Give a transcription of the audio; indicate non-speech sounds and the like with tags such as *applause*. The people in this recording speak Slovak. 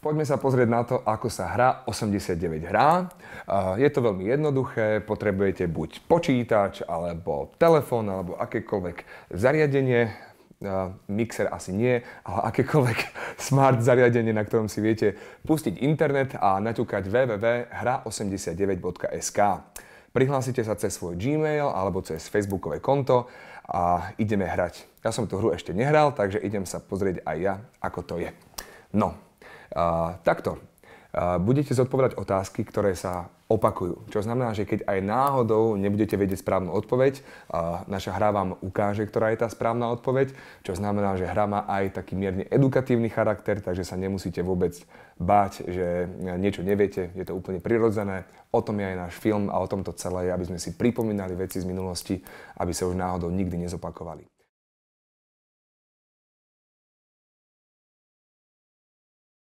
Poďme sa pozrieť na to, ako sa hra 89 hrá. Je to veľmi jednoduché, potrebujete buď počítač, alebo telefón, alebo akékoľvek zariadenie. Mixer asi nie, ale akékoľvek *laughs* smart zariadenie, na ktorom si viete pustiť internet a naťukať www.hra89.sk. Prihlásite sa cez svoj Gmail alebo cez Facebookové konto a ideme hrať. Ja som tú hru ešte nehral, takže idem sa pozrieť aj ja, ako to je. No, a, takto. A, budete zodpovedať otázky, ktoré sa opakujú. Čo znamená, že keď aj náhodou nebudete vedieť správnu odpoveď, a naša hra vám ukáže, ktorá je tá správna odpoveď, čo znamená, že hra má aj taký mierne edukatívny charakter, takže sa nemusíte vôbec báť, že niečo neviete, je to úplne prirodzené. O tom je aj náš film a o tomto celé, aby sme si pripomínali veci z minulosti, aby sa už náhodou nikdy nezopakovali.